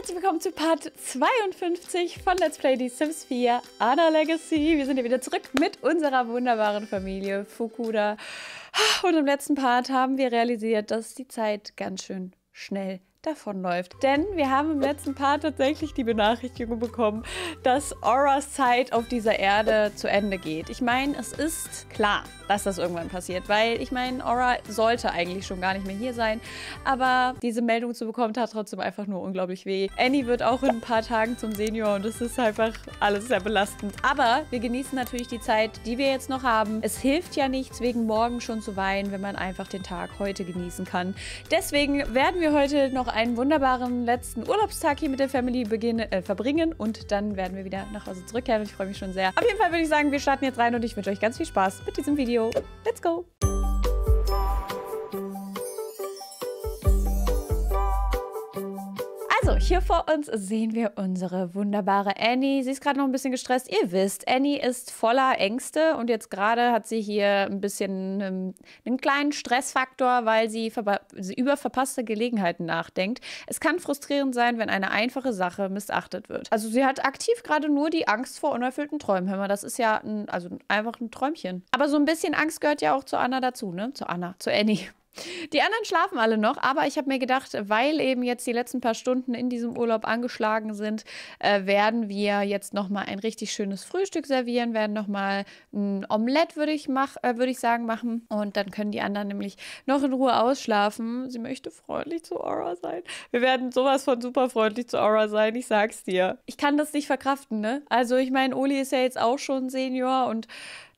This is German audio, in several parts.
herzlich willkommen zu Part 52 von Let's Play The Sims 4 Anna Legacy. Wir sind hier wieder zurück mit unserer wunderbaren Familie Fukuda. Und im letzten Part haben wir realisiert, dass die Zeit ganz schön schnell geht davonläuft. Denn wir haben im letzten Part tatsächlich die Benachrichtigung bekommen, dass Auras Zeit auf dieser Erde zu Ende geht. Ich meine, es ist klar, dass das irgendwann passiert, weil ich meine, Aura sollte eigentlich schon gar nicht mehr hier sein. Aber diese Meldung zu bekommen, tat trotzdem einfach nur unglaublich weh. Annie wird auch in ein paar Tagen zum Senior und das ist einfach alles sehr belastend. Aber wir genießen natürlich die Zeit, die wir jetzt noch haben. Es hilft ja nichts, wegen morgen schon zu weinen, wenn man einfach den Tag heute genießen kann. Deswegen werden wir heute noch einen wunderbaren letzten Urlaubstag hier mit der Family beginne, äh, verbringen und dann werden wir wieder nach Hause zurückkehren und ich freue mich schon sehr. Auf jeden Fall würde ich sagen, wir starten jetzt rein und ich wünsche euch ganz viel Spaß mit diesem Video. Let's go! hier vor uns sehen wir unsere wunderbare Annie. Sie ist gerade noch ein bisschen gestresst. Ihr wisst, Annie ist voller Ängste und jetzt gerade hat sie hier ein bisschen einen, ähm, einen kleinen Stressfaktor, weil sie, sie über verpasste Gelegenheiten nachdenkt. Es kann frustrierend sein, wenn eine einfache Sache missachtet wird. Also sie hat aktiv gerade nur die Angst vor unerfüllten Träumen. Hör mal, das ist ja ein, also einfach ein Träumchen. Aber so ein bisschen Angst gehört ja auch zu Anna dazu, ne? Zu Anna, zu Annie. Die anderen schlafen alle noch, aber ich habe mir gedacht, weil eben jetzt die letzten paar Stunden in diesem Urlaub angeschlagen sind, äh, werden wir jetzt nochmal ein richtig schönes Frühstück servieren, werden nochmal ein Omelett, würde ich, mach, äh, würd ich sagen, machen. Und dann können die anderen nämlich noch in Ruhe ausschlafen. Sie möchte freundlich zu Aura sein. Wir werden sowas von super freundlich zu Aura sein, ich sag's dir. Ich kann das nicht verkraften, ne? Also ich meine, Oli ist ja jetzt auch schon Senior und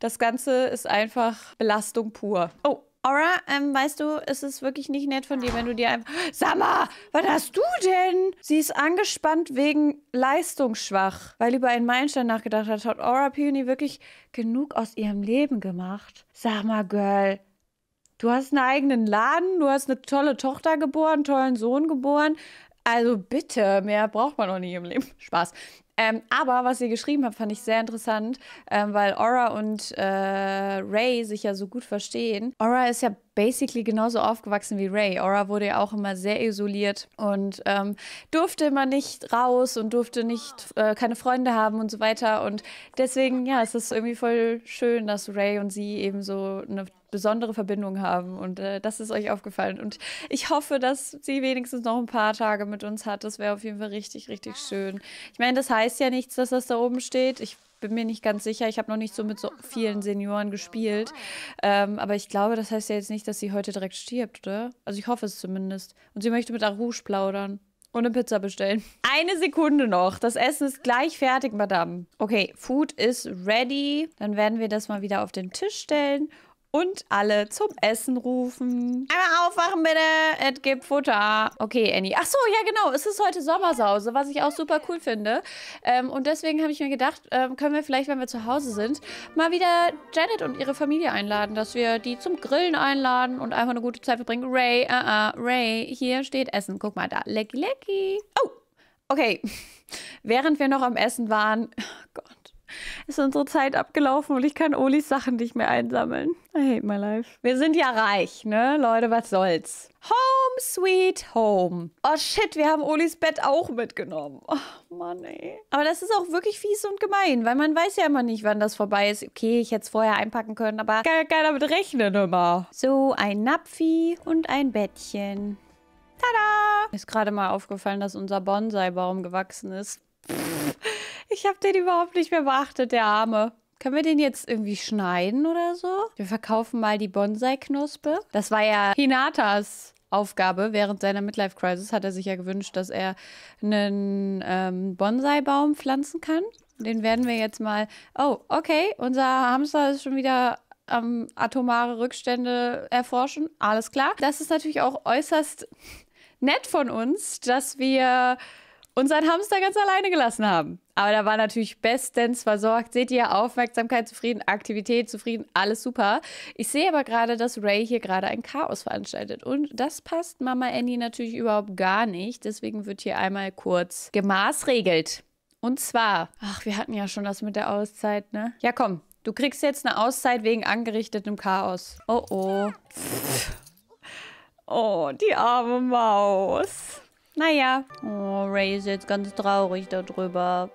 das Ganze ist einfach Belastung pur. Oh, Aura, ähm, weißt du, es ist wirklich nicht nett von dir, wenn du dir einfach... Sag mal, was hast du denn? Sie ist angespannt wegen leistungsschwach. Weil über einen Meilenstein nachgedacht hat, hat Aura Peony wirklich genug aus ihrem Leben gemacht. Sag mal, Girl, du hast einen eigenen Laden, du hast eine tolle Tochter geboren, tollen Sohn geboren. Also bitte, mehr braucht man noch nicht im Leben. Spaß. Ähm, aber was ihr geschrieben habt, fand ich sehr interessant, ähm, weil Aura und äh, Ray sich ja so gut verstehen. Aura ist ja basically genauso aufgewachsen wie Ray. Aura wurde ja auch immer sehr isoliert und ähm, durfte immer nicht raus und durfte nicht äh, keine Freunde haben und so weiter. Und deswegen, ja, es ist irgendwie voll schön, dass Ray und sie eben so eine besondere Verbindung haben. Und äh, das ist euch aufgefallen. Und ich hoffe, dass sie wenigstens noch ein paar Tage mit uns hat. Das wäre auf jeden Fall richtig, richtig schön. Ich meine, das heißt ja nichts, dass das da oben steht. Ich bin mir nicht ganz sicher. Ich habe noch nicht so mit so genau. vielen Senioren gespielt. Genau. Ähm, aber ich glaube, das heißt ja jetzt nicht, dass sie heute direkt stirbt, oder? Also ich hoffe es zumindest. Und sie möchte mit Arouge plaudern. Und eine Pizza bestellen. Eine Sekunde noch. Das Essen ist gleich fertig, Madame. Okay, Food is ready. Dann werden wir das mal wieder auf den Tisch stellen und alle zum Essen rufen. Einmal aufwachen bitte, es gibt Futter. Okay, Annie. Ach so, ja genau, es ist heute Sommersause, was ich auch super cool finde. Ähm, und deswegen habe ich mir gedacht, ähm, können wir vielleicht, wenn wir zu Hause sind, mal wieder Janet und ihre Familie einladen, dass wir die zum Grillen einladen und einfach eine gute Zeit verbringen. Ray, uh -uh, Ray, hier steht Essen. Guck mal da, lecky lecky. Oh, okay. Während wir noch am Essen waren, oh Gott ist unsere Zeit abgelaufen und ich kann Olis Sachen nicht mehr einsammeln. I hate my life. Wir sind ja reich, ne? Leute, was soll's? Home sweet home. Oh shit, wir haben Olis Bett auch mitgenommen. Oh Mann, ey. Aber das ist auch wirklich fies und gemein, weil man weiß ja immer nicht, wann das vorbei ist. Okay, ich hätte es vorher einpacken können, aber kann ja keiner mit rechnen immer. So, ein Napfi und ein Bettchen. Tada! Mir Ist gerade mal aufgefallen, dass unser Bonsai-Baum gewachsen ist ich habe den überhaupt nicht mehr beachtet, der Arme. Können wir den jetzt irgendwie schneiden oder so? Wir verkaufen mal die Bonsai-Knospe. Das war ja Hinatas Aufgabe. Während seiner Midlife-Crisis hat er sich ja gewünscht, dass er einen ähm, Bonsai-Baum pflanzen kann. Den werden wir jetzt mal. Oh, okay. Unser Hamster ist schon wieder ähm, atomare Rückstände erforschen. Alles klar. Das ist natürlich auch äußerst nett von uns, dass wir und seinen Hamster ganz alleine gelassen haben. Aber da war natürlich bestens versorgt. Seht ihr, Aufmerksamkeit zufrieden, Aktivität zufrieden, alles super. Ich sehe aber gerade, dass Ray hier gerade ein Chaos veranstaltet. Und das passt Mama Annie natürlich überhaupt gar nicht. Deswegen wird hier einmal kurz gemaßregelt. Und zwar, ach, wir hatten ja schon das mit der Auszeit, ne? Ja, komm, du kriegst jetzt eine Auszeit wegen angerichtetem Chaos. Oh oh. Oh, die arme Maus. Naja. Oh, Ray ist jetzt ganz traurig darüber.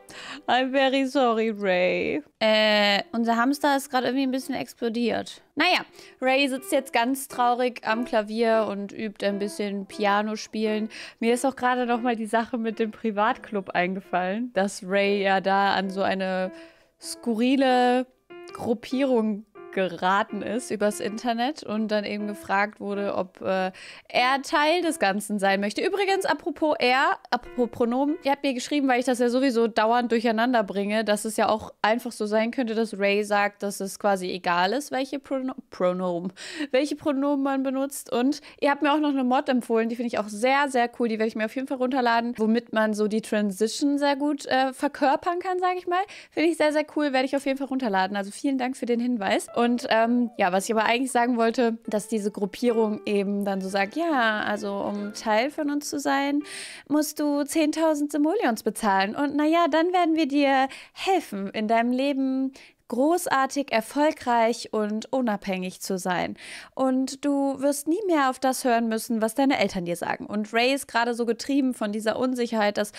I'm very sorry, Ray. Äh, unser Hamster ist gerade irgendwie ein bisschen explodiert. Naja, Ray sitzt jetzt ganz traurig am Klavier und übt ein bisschen Piano spielen. Mir ist auch gerade nochmal die Sache mit dem Privatclub eingefallen, dass Ray ja da an so eine skurrile Gruppierung geraten ist übers Internet und dann eben gefragt wurde, ob äh, er Teil des Ganzen sein möchte. Übrigens, apropos er, apropos Pronomen, ihr habt mir geschrieben, weil ich das ja sowieso dauernd durcheinander bringe, dass es ja auch einfach so sein könnte, dass Ray sagt, dass es quasi egal ist, welche Prono Pronomen, welche Pronomen man benutzt. Und ihr habt mir auch noch eine Mod empfohlen, die finde ich auch sehr, sehr cool. Die werde ich mir auf jeden Fall runterladen, womit man so die Transition sehr gut äh, verkörpern kann, sage ich mal. Finde ich sehr, sehr cool, werde ich auf jeden Fall runterladen. Also vielen Dank für den Hinweis. Und und ähm, ja, was ich aber eigentlich sagen wollte, dass diese Gruppierung eben dann so sagt, ja, also um Teil von uns zu sein, musst du 10.000 Simoleons bezahlen. Und naja, dann werden wir dir helfen, in deinem Leben großartig, erfolgreich und unabhängig zu sein. Und du wirst nie mehr auf das hören müssen, was deine Eltern dir sagen. Und Ray ist gerade so getrieben von dieser Unsicherheit, dass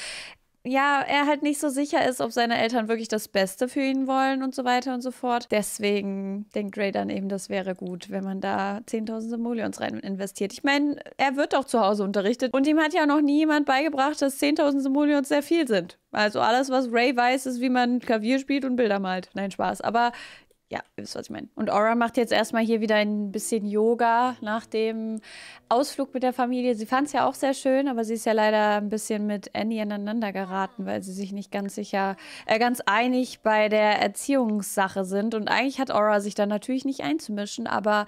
ja, er halt nicht so sicher ist, ob seine Eltern wirklich das Beste für ihn wollen und so weiter und so fort. Deswegen denkt Ray dann eben, das wäre gut, wenn man da 10.000 Simoleons rein investiert. Ich meine, er wird auch zu Hause unterrichtet und ihm hat ja noch nie jemand beigebracht, dass 10.000 Simoleons sehr viel sind. Also alles, was Ray weiß, ist, wie man Klavier spielt und Bilder malt. Nein, Spaß. Aber ja, ihr wisst, was ich meine. Und Aura macht jetzt erstmal hier wieder ein bisschen Yoga nach dem Ausflug mit der Familie. Sie fand es ja auch sehr schön, aber sie ist ja leider ein bisschen mit Annie aneinander geraten, weil sie sich nicht ganz sicher, äh, ganz einig bei der Erziehungssache sind. Und eigentlich hat Aura sich da natürlich nicht einzumischen, aber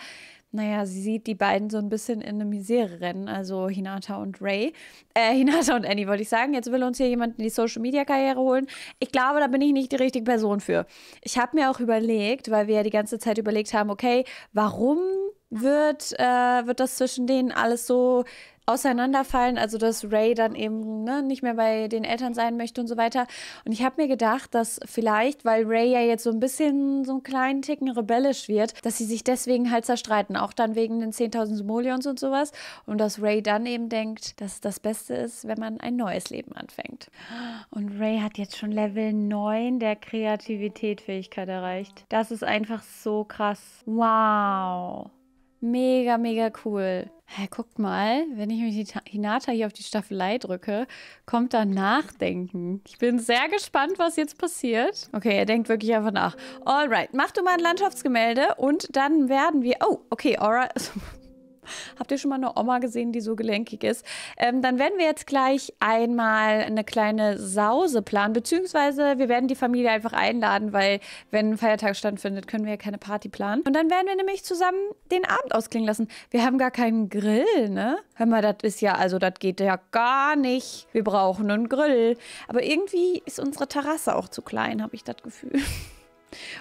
naja, sie sieht die beiden so ein bisschen in eine Misere rennen, also Hinata und Ray. Äh, Hinata und Annie, wollte ich sagen. Jetzt will uns hier jemand in die Social-Media-Karriere holen. Ich glaube, da bin ich nicht die richtige Person für. Ich habe mir auch überlegt, weil wir ja die ganze Zeit überlegt haben, okay, warum wird, äh, wird das zwischen denen alles so auseinanderfallen, also dass Ray dann eben ne, nicht mehr bei den Eltern sein möchte und so weiter. Und ich habe mir gedacht, dass vielleicht, weil Ray ja jetzt so ein bisschen so einen kleinen Ticken rebellisch wird, dass sie sich deswegen halt zerstreiten, auch dann wegen den 10.000 Simoleons und sowas. Und dass Ray dann eben denkt, dass das Beste ist, wenn man ein neues Leben anfängt. Und Ray hat jetzt schon Level 9 der Kreativitätfähigkeit erreicht. Das ist einfach so krass. Wow. Mega, mega cool. Hey, guckt mal, wenn ich mich Hinata hier auf die Staffelei drücke, kommt da Nachdenken. Ich bin sehr gespannt, was jetzt passiert. Okay, er denkt wirklich einfach nach. Alright, mach du mal ein Landschaftsgemälde und dann werden wir... Oh, okay, Aura... Habt ihr schon mal eine Oma gesehen, die so gelenkig ist? Ähm, dann werden wir jetzt gleich einmal eine kleine Sause planen, beziehungsweise wir werden die Familie einfach einladen, weil wenn ein Feiertag stattfindet, können wir ja keine Party planen. Und dann werden wir nämlich zusammen den Abend ausklingen lassen. Wir haben gar keinen Grill, ne? Hör mal, das ist ja, also das geht ja gar nicht. Wir brauchen einen Grill. Aber irgendwie ist unsere Terrasse auch zu klein, habe ich das Gefühl.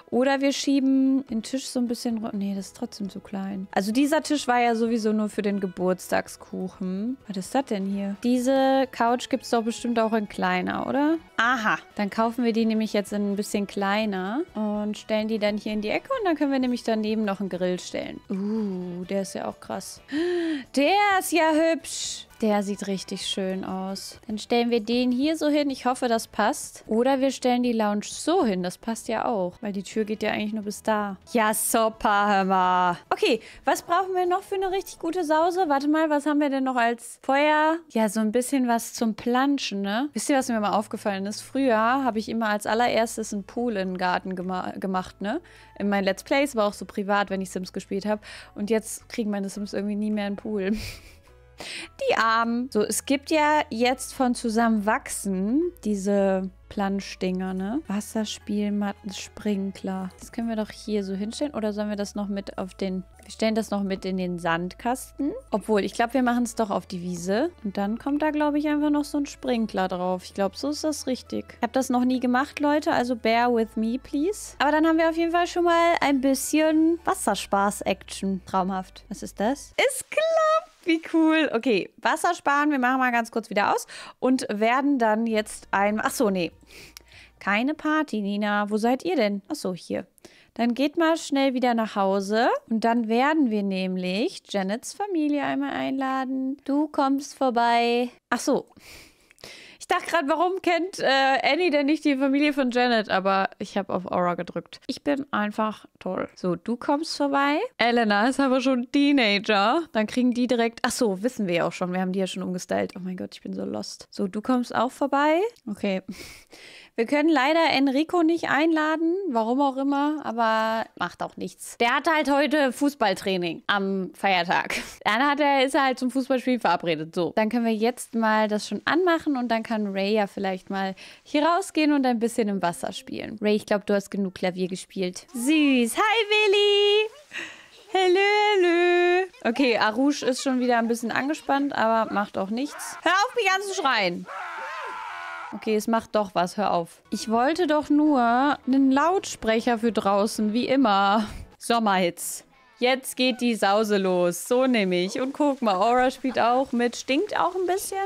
Oder wir schieben den Tisch so ein bisschen... Nee, das ist trotzdem zu klein. Also dieser Tisch war ja sowieso nur für den Geburtstagskuchen. Was ist das denn hier? Diese Couch gibt es doch bestimmt auch in kleiner, oder? Aha. Dann kaufen wir die nämlich jetzt in ein bisschen kleiner und stellen die dann hier in die Ecke und dann können wir nämlich daneben noch einen Grill stellen. Uh, der ist ja auch krass. Der ist ja hübsch. Der sieht richtig schön aus. Dann stellen wir den hier so hin. Ich hoffe, das passt. Oder wir stellen die Lounge so hin. Das passt ja auch. Weil die Tür geht ja eigentlich nur bis da. Ja, super, Hammer. Okay, was brauchen wir noch für eine richtig gute Sause? Warte mal, was haben wir denn noch als Feuer? Ja, so ein bisschen was zum Planschen, ne? Wisst ihr, was mir mal aufgefallen ist? Früher habe ich immer als allererstes einen Pool in den Garten gema gemacht, ne? In meinen Let's Plays, aber auch so privat, wenn ich Sims gespielt habe. Und jetzt kriegen meine Sims irgendwie nie mehr einen Pool. Die Armen. So, es gibt ja jetzt von Zusammenwachsen diese Planschdinger, ne? Wasserspielmatten, Sprinkler. Das können wir doch hier so hinstellen. Oder sollen wir das noch mit auf den... Wir stellen das noch mit in den Sandkasten. Obwohl, ich glaube, wir machen es doch auf die Wiese. Und dann kommt da, glaube ich, einfach noch so ein Sprinkler drauf. Ich glaube, so ist das richtig. Ich habe das noch nie gemacht, Leute. Also bear with me, please. Aber dann haben wir auf jeden Fall schon mal ein bisschen Wasserspaß-Action. Traumhaft. Was ist das? Es klappt! Wie cool. Okay, Wasser sparen. Wir machen mal ganz kurz wieder aus und werden dann jetzt ein... Ach so, nee. Keine Party, Nina. Wo seid ihr denn? Ach so, hier. Dann geht mal schnell wieder nach Hause und dann werden wir nämlich Janets Familie einmal einladen. Du kommst vorbei. Ach so dachte gerade, warum kennt äh, Annie denn nicht die Familie von Janet? Aber ich habe auf Aura gedrückt. Ich bin einfach toll. So, du kommst vorbei. Elena ist aber schon Teenager. Dann kriegen die direkt. Ach so, wissen wir ja auch schon. Wir haben die ja schon umgestylt. Oh mein Gott, ich bin so lost. So, du kommst auch vorbei. Okay. Wir können leider Enrico nicht einladen, warum auch immer, aber macht auch nichts. Der hatte halt heute Fußballtraining am Feiertag. Dann hat er, ist er halt zum Fußballspiel verabredet. So, dann können wir jetzt mal das schon anmachen und dann kann Ray ja vielleicht mal hier rausgehen und ein bisschen im Wasser spielen. Ray, ich glaube, du hast genug Klavier gespielt. Süß. Hi, Willi. Hallo, hallo. Okay, Arouche ist schon wieder ein bisschen angespannt, aber macht auch nichts. Hör auf, mich anzuschreien. Okay, es macht doch was. Hör auf. Ich wollte doch nur einen Lautsprecher für draußen, wie immer. Sommerhits. Jetzt geht die Sause los. So nehme ich. Und guck mal, Aura spielt auch mit. Stinkt auch ein bisschen.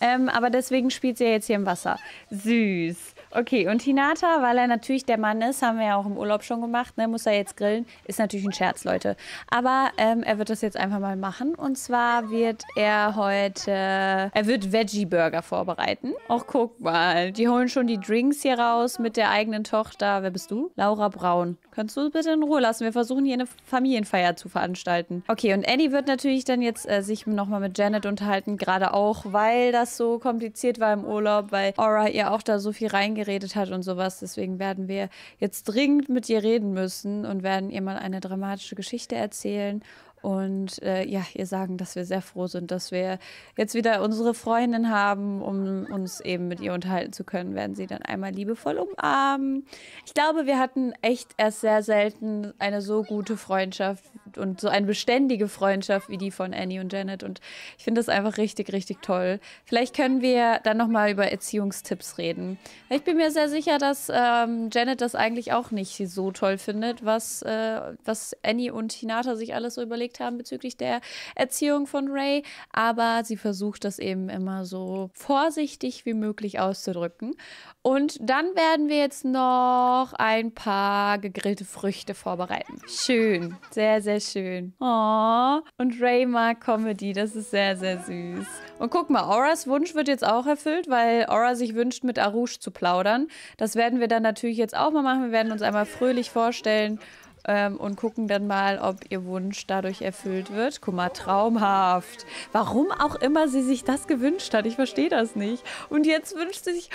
Ähm, aber deswegen spielt sie ja jetzt hier im Wasser. Süß. Okay, und Hinata, weil er natürlich der Mann ist, haben wir ja auch im Urlaub schon gemacht, ne, muss er jetzt grillen, ist natürlich ein Scherz, Leute. Aber ähm, er wird das jetzt einfach mal machen. Und zwar wird er heute, er wird Veggie-Burger vorbereiten. Auch guck mal, die holen schon die Drinks hier raus mit der eigenen Tochter. Wer bist du? Laura Braun. Kannst du bitte in Ruhe lassen? Wir versuchen hier eine Familienfeier zu veranstalten. Okay, und Annie wird natürlich dann jetzt äh, sich nochmal mit Janet unterhalten, gerade auch, weil das so kompliziert war im Urlaub, weil Aura ihr auch da so viel reingeredet hat und sowas. Deswegen werden wir jetzt dringend mit ihr reden müssen und werden ihr mal eine dramatische Geschichte erzählen und äh, ja, ihr sagen, dass wir sehr froh sind, dass wir jetzt wieder unsere Freundin haben, um uns eben mit ihr unterhalten zu können, werden sie dann einmal liebevoll umarmen. Ich glaube, wir hatten echt erst sehr selten eine so gute Freundschaft und so eine beständige Freundschaft wie die von Annie und Janet. Und ich finde das einfach richtig, richtig toll. Vielleicht können wir dann nochmal über Erziehungstipps reden. Ich bin mir sehr sicher, dass ähm, Janet das eigentlich auch nicht so toll findet, was, äh, was Annie und Hinata sich alles so überlegt aufgeregt haben bezüglich der Erziehung von Ray, aber sie versucht das eben immer so vorsichtig wie möglich auszudrücken. Und dann werden wir jetzt noch ein paar gegrillte Früchte vorbereiten. Schön, sehr, sehr schön. Oh, und Ray mag Comedy, das ist sehr, sehr süß. Und guck mal, Auras Wunsch wird jetzt auch erfüllt, weil Aura sich wünscht, mit Arush zu plaudern. Das werden wir dann natürlich jetzt auch mal machen. Wir werden uns einmal fröhlich vorstellen ähm, und gucken dann mal, ob ihr Wunsch dadurch erfüllt wird. Guck mal, traumhaft. Warum auch immer sie sich das gewünscht hat, ich verstehe das nicht. Und jetzt wünscht sie sich,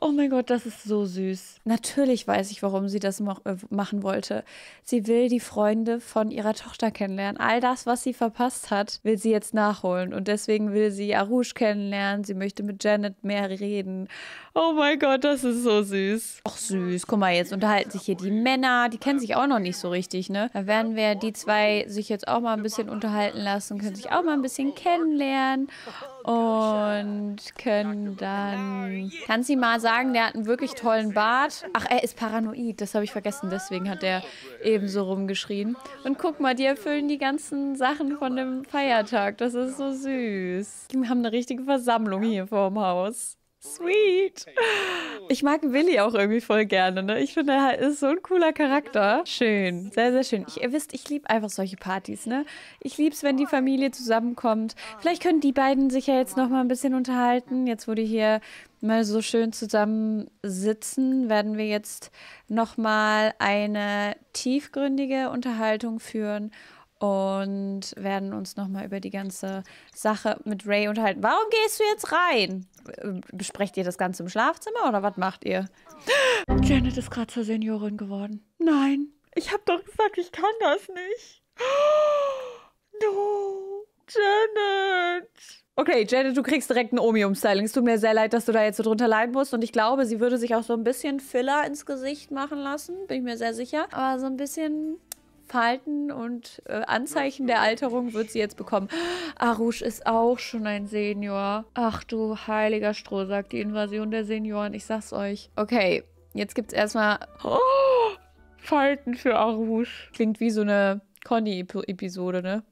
oh mein Gott, das ist so süß. Natürlich weiß ich, warum sie das äh, machen wollte. Sie will die Freunde von ihrer Tochter kennenlernen. All das, was sie verpasst hat, will sie jetzt nachholen. Und deswegen will sie Arouche kennenlernen. Sie möchte mit Janet mehr reden. Oh mein Gott, das ist so süß. Ach süß. Guck mal, jetzt unterhalten sich hier die Männer. Die kennen sich auch noch nicht nicht so richtig, ne? Da werden wir die zwei sich jetzt auch mal ein bisschen unterhalten lassen, können sich auch mal ein bisschen kennenlernen und können dann... Kannst du mal sagen, der hat einen wirklich tollen Bart. Ach, er ist paranoid, das habe ich vergessen, deswegen hat er eben so rumgeschrien. Und guck mal, die erfüllen die ganzen Sachen von dem Feiertag, das ist so süß. Die haben eine richtige Versammlung hier vorm Haus. Sweet. Ich mag Willi auch irgendwie voll gerne. Ne? Ich finde, er ist so ein cooler Charakter. Schön, sehr, sehr schön. Ich, ihr wisst, ich liebe einfach solche Partys. Ne? Ich liebe es, wenn die Familie zusammenkommt. Vielleicht können die beiden sich ja jetzt noch mal ein bisschen unterhalten. Jetzt, wo die hier mal so schön zusammensitzen, werden wir jetzt noch mal eine tiefgründige Unterhaltung führen und werden uns noch mal über die ganze Sache mit Ray unterhalten. Warum gehst du jetzt rein? Äh, besprecht ihr das Ganze im Schlafzimmer oder was macht ihr? Janet ist gerade zur Seniorin geworden. Nein, ich habe doch gesagt, ich kann das nicht. No, Janet. Okay, Janet, du kriegst direkt ein Omium-Styling. Es tut mir sehr leid, dass du da jetzt so drunter leiden musst. Und ich glaube, sie würde sich auch so ein bisschen Filler ins Gesicht machen lassen. Bin ich mir sehr sicher. Aber so ein bisschen Falten und äh, Anzeichen der Alterung wird sie jetzt bekommen. Arush ist auch schon ein Senior. Ach du heiliger Strohsack, die Invasion der Senioren, ich sag's euch. Okay, jetzt gibt's erstmal oh, Falten für Arush. Klingt wie so eine Conny-Episode, ne?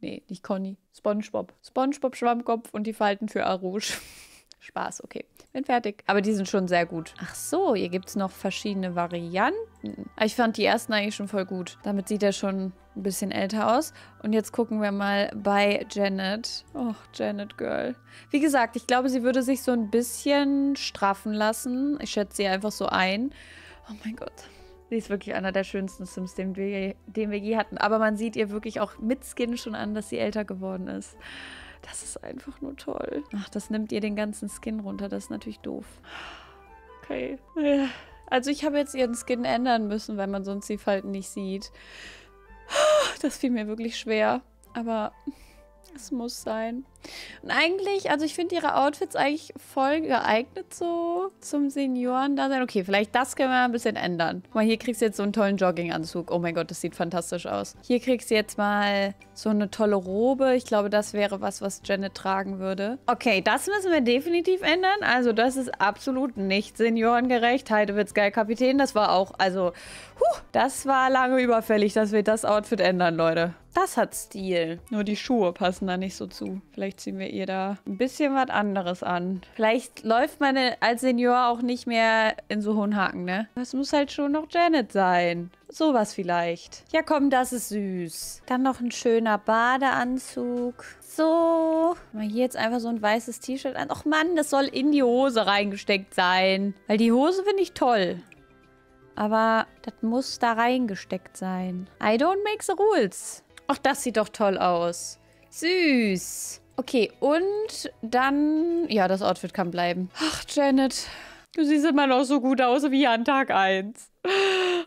nee, nicht Conny. SpongeBob. SpongeBob Schwammkopf und die Falten für Arush. Spaß, okay bin fertig. Aber die sind schon sehr gut. Ach so, hier gibt es noch verschiedene Varianten. Ah, ich fand die ersten eigentlich schon voll gut. Damit sieht er schon ein bisschen älter aus. Und jetzt gucken wir mal bei Janet. Oh, Janet Girl. Wie gesagt, ich glaube, sie würde sich so ein bisschen straffen lassen. Ich schätze sie einfach so ein. Oh mein Gott. Sie ist wirklich einer der schönsten Sims, den wir, den wir je hatten. Aber man sieht ihr wirklich auch mit Skin schon an, dass sie älter geworden ist. Das ist einfach nur toll. Ach, das nimmt ihr den ganzen Skin runter. Das ist natürlich doof. Okay. Also ich habe jetzt ihren Skin ändern müssen, weil man sonst die Falten nicht sieht. Das fiel mir wirklich schwer. Aber es muss sein. Und eigentlich, also ich finde ihre Outfits eigentlich voll geeignet so zum Senioren-Dasein. Okay, vielleicht das können wir ein bisschen ändern. Guck mal, hier kriegst du jetzt so einen tollen Jogginganzug. Oh mein Gott, das sieht fantastisch aus. Hier kriegst du jetzt mal so eine tolle Robe. Ich glaube, das wäre was, was Janet tragen würde. Okay, das müssen wir definitiv ändern. Also das ist absolut nicht seniorengerecht. Heidewitz, geil Kapitän, das war auch, also, huh, das war lange überfällig, dass wir das Outfit ändern, Leute. Das hat Stil. Nur die Schuhe passen da nicht so zu. Vielleicht Vielleicht ziehen wir ihr da ein bisschen was anderes an. Vielleicht läuft man als Senior auch nicht mehr in so hohen Haken, ne? Das muss halt schon noch Janet sein. Sowas vielleicht. Ja, komm, das ist süß. Dann noch ein schöner Badeanzug. So. Mal hier jetzt einfach so ein weißes T-Shirt an. Och Mann, das soll in die Hose reingesteckt sein. Weil die Hose finde ich toll. Aber das muss da reingesteckt sein. I don't make the rules. Ach, das sieht doch toll aus. Süß. Okay, und dann... Ja, das Outfit kann bleiben. Ach, Janet. Du siehst immer noch so gut aus wie an Tag 1.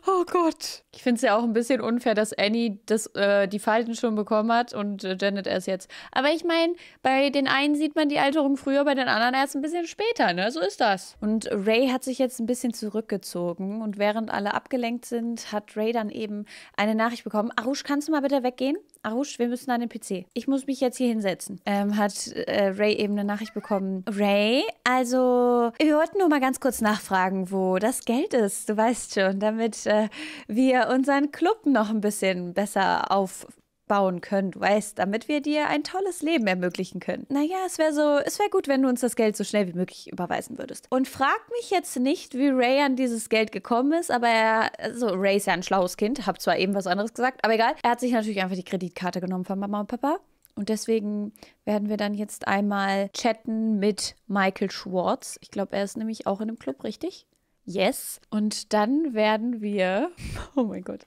Oh Gott. Ich finde es ja auch ein bisschen unfair, dass Annie das, äh, die Falten schon bekommen hat und äh, Janet erst jetzt. Aber ich meine, bei den einen sieht man die Alterung früher, bei den anderen erst ein bisschen später, ne? So ist das. Und Ray hat sich jetzt ein bisschen zurückgezogen und während alle abgelenkt sind, hat Ray dann eben eine Nachricht bekommen. Arush, kannst du mal bitte weggehen? Arusch, wir müssen an den PC. Ich muss mich jetzt hier hinsetzen. Ähm, hat äh, Ray eben eine Nachricht bekommen. Ray, also wir wollten nur mal ganz kurz nachfragen, wo das Geld ist. Du weißt schon, damit äh, wir unseren Club noch ein bisschen besser auf bauen können, du weißt, damit wir dir ein tolles Leben ermöglichen können. Naja, es wäre so, es wäre gut, wenn du uns das Geld so schnell wie möglich überweisen würdest. Und frag mich jetzt nicht, wie Ray an dieses Geld gekommen ist, aber er, also Ray ist ja ein schlaues Kind, hab zwar eben was anderes gesagt, aber egal. Er hat sich natürlich einfach die Kreditkarte genommen von Mama und Papa. Und deswegen werden wir dann jetzt einmal chatten mit Michael Schwartz. Ich glaube, er ist nämlich auch in dem Club, richtig? Yes. Und dann werden wir. Oh mein Gott.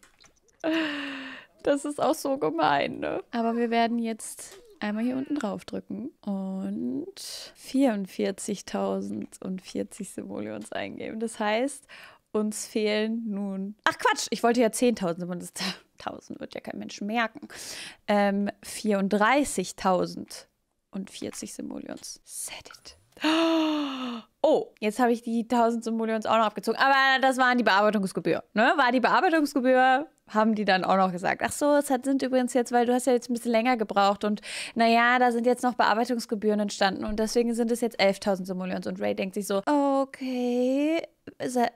Das ist auch so gemein, ne? Aber wir werden jetzt einmal hier unten drauf drücken und 44.040 Simoleons eingeben. Das heißt, uns fehlen nun. Ach Quatsch, ich wollte ja 10.000, aber 1000 wird ja kein Mensch merken. Ähm, 34.040 Simoleons. Set it. Oh, jetzt habe ich die 1000 Simoleons auch noch abgezogen. Aber das waren die Bearbeitungsgebühr. Ne? War die Bearbeitungsgebühr haben die dann auch noch gesagt, ach so, es hat, sind übrigens jetzt, weil du hast ja jetzt ein bisschen länger gebraucht und naja, da sind jetzt noch Bearbeitungsgebühren entstanden und deswegen sind es jetzt 11.000 Simoleons. Und Ray denkt sich so, okay,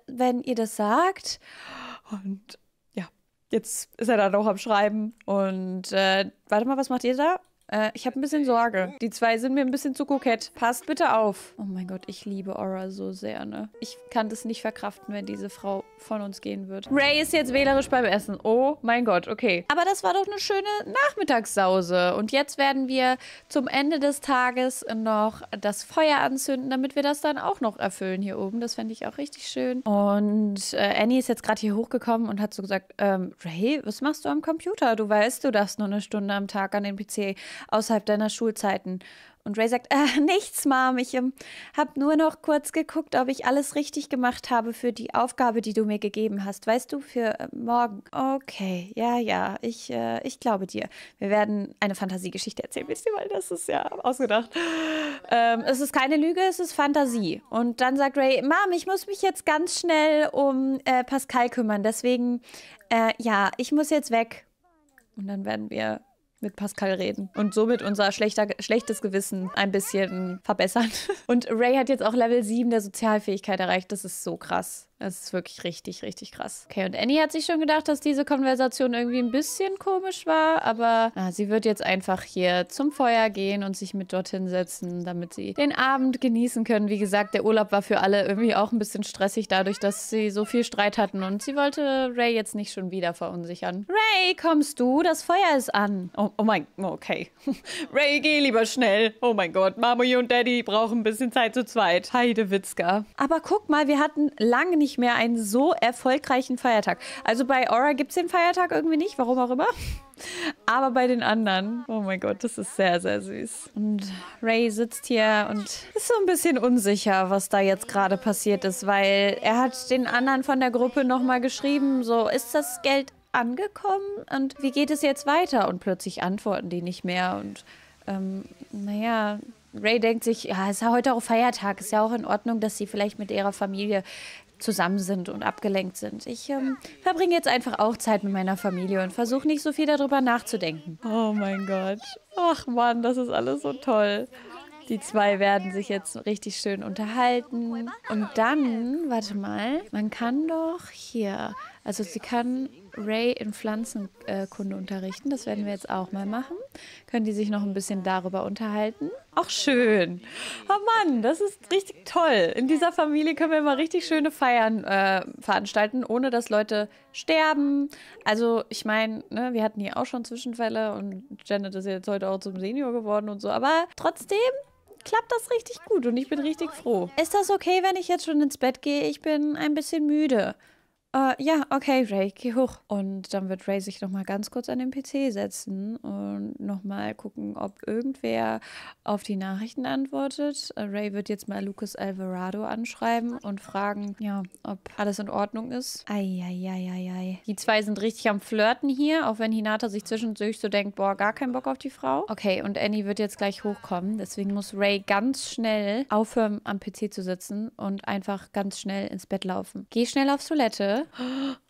wenn ihr das sagt. Und ja, jetzt ist er dann auch am Schreiben und äh, warte mal, was macht ihr da? Äh, ich habe ein bisschen Sorge. Die zwei sind mir ein bisschen zu kokett. Passt bitte auf. Oh mein Gott, ich liebe Aura so sehr, ne? Ich kann das nicht verkraften, wenn diese Frau von uns gehen wird. Ray ist jetzt wählerisch beim Essen. Oh mein Gott, okay. Aber das war doch eine schöne Nachmittagssause. Und jetzt werden wir zum Ende des Tages noch das Feuer anzünden, damit wir das dann auch noch erfüllen hier oben. Das fände ich auch richtig schön. Und äh, Annie ist jetzt gerade hier hochgekommen und hat so gesagt, ähm, Ray, was machst du am Computer? Du weißt, du darfst nur eine Stunde am Tag an den PC außerhalb deiner Schulzeiten? Und Ray sagt, äh, nichts, Mom, ich ähm, habe nur noch kurz geguckt, ob ich alles richtig gemacht habe für die Aufgabe, die du mir gegeben hast. Weißt du, für äh, morgen. Okay, ja, ja, ich, äh, ich glaube dir. Wir werden eine Fantasiegeschichte erzählen, wisst ihr, weil das ist ja ausgedacht. Ähm, es ist keine Lüge, es ist Fantasie. Und dann sagt Ray, Mom, ich muss mich jetzt ganz schnell um äh, Pascal kümmern. Deswegen, äh, ja, ich muss jetzt weg. Und dann werden wir mit Pascal reden und somit unser schlechter, schlechtes Gewissen ein bisschen verbessern. Und Ray hat jetzt auch Level 7 der Sozialfähigkeit erreicht. Das ist so krass. Das ist wirklich richtig, richtig krass. Okay, und Annie hat sich schon gedacht, dass diese Konversation irgendwie ein bisschen komisch war, aber ah, sie wird jetzt einfach hier zum Feuer gehen und sich mit dorthin setzen, damit sie den Abend genießen können. Wie gesagt, der Urlaub war für alle irgendwie auch ein bisschen stressig, dadurch, dass sie so viel Streit hatten und sie wollte Ray jetzt nicht schon wieder verunsichern. Ray, kommst du? Das Feuer ist an. Oh, oh mein, okay. Ray, geh lieber schnell. Oh mein Gott, Mami und Daddy brauchen ein bisschen Zeit zu zweit. Heidewitzka. Aber guck mal, wir hatten lange nicht nicht mehr einen so erfolgreichen Feiertag. Also bei Aura gibt es den Feiertag irgendwie nicht, warum auch immer. Aber bei den anderen, oh mein Gott, das ist sehr, sehr süß. Und Ray sitzt hier und ist so ein bisschen unsicher, was da jetzt gerade passiert ist, weil er hat den anderen von der Gruppe nochmal geschrieben, so, ist das Geld angekommen und wie geht es jetzt weiter? Und plötzlich antworten die nicht mehr und ähm, naja, Ray denkt sich, ja, es ist ja heute auch Feiertag, ist ja auch in Ordnung, dass sie vielleicht mit ihrer Familie zusammen sind und abgelenkt sind. Ich ähm, verbringe jetzt einfach auch Zeit mit meiner Familie und versuche nicht so viel darüber nachzudenken. Oh mein Gott. Ach Mann, das ist alles so toll. Die zwei werden sich jetzt richtig schön unterhalten. Und dann, warte mal, man kann doch hier, also sie kann Ray in Pflanzenkunde unterrichten. Das werden wir jetzt auch mal machen. Können die sich noch ein bisschen darüber unterhalten? Ach schön. Oh Mann, das ist richtig toll. In dieser Familie können wir immer richtig schöne Feiern äh, veranstalten, ohne dass Leute sterben. Also ich meine, ne, wir hatten hier auch schon Zwischenfälle und Janet ist jetzt heute auch zum Senior geworden und so. Aber trotzdem klappt das richtig gut und ich bin richtig froh. Ist das okay, wenn ich jetzt schon ins Bett gehe? Ich bin ein bisschen müde. Äh, ja, okay, Ray, geh hoch. Und dann wird Ray sich nochmal ganz kurz an den PC setzen und nochmal gucken, ob irgendwer auf die Nachrichten antwortet. Äh, Ray wird jetzt mal Lucas Alvarado anschreiben und fragen, ja, ob alles in Ordnung ist. Eieieiei. Die zwei sind richtig am Flirten hier, auch wenn Hinata sich zwischendurch so denkt, boah, gar keinen Bock auf die Frau. Okay, und Annie wird jetzt gleich hochkommen. Deswegen muss Ray ganz schnell aufhören, am PC zu sitzen und einfach ganz schnell ins Bett laufen. Geh schnell aufs Toilette.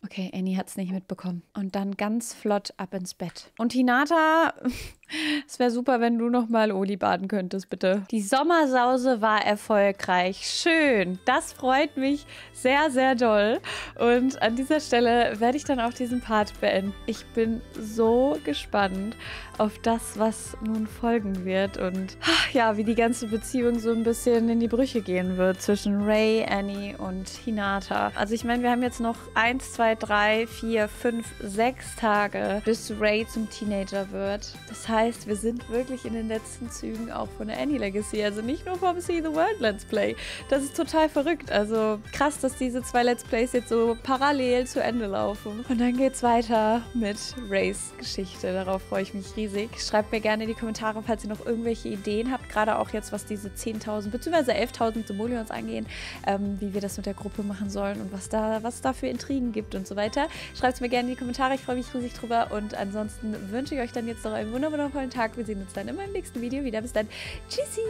Okay, Annie hat es nicht mitbekommen. Und dann ganz flott ab ins Bett. Und Hinata, es wäre super, wenn du nochmal Oli baden könntest, bitte. Die Sommersause war erfolgreich. Schön. Das freut mich sehr, sehr doll. Und an dieser Stelle werde ich dann auch diesen Part beenden. Ich bin so gespannt, auf das, was nun folgen wird und ah, ja, wie die ganze Beziehung so ein bisschen in die Brüche gehen wird zwischen Ray, Annie und Hinata. Also ich meine, wir haben jetzt noch 1, 2, 3, 4, 5, 6 Tage, bis Ray zum Teenager wird. Das heißt, wir sind wirklich in den letzten Zügen auch von der Annie Legacy, also nicht nur vom See the World Let's Play. Das ist total verrückt. Also krass, dass diese zwei Let's Plays jetzt so parallel zu Ende laufen. Und dann geht's weiter mit Rays Geschichte. Darauf freue ich mich riesig riesig. Schreibt mir gerne in die Kommentare, falls ihr noch irgendwelche Ideen habt, gerade auch jetzt, was diese 10.000 bzw. 11.000 Simoleons angehen, ähm, wie wir das mit der Gruppe machen sollen und was da, was da für Intrigen gibt und so weiter. Schreibt es mir gerne in die Kommentare, ich freue mich riesig drüber und ansonsten wünsche ich euch dann jetzt noch einen wundervollen Tag. Wir sehen uns dann in meinem nächsten Video wieder. Bis dann. Tschüssi!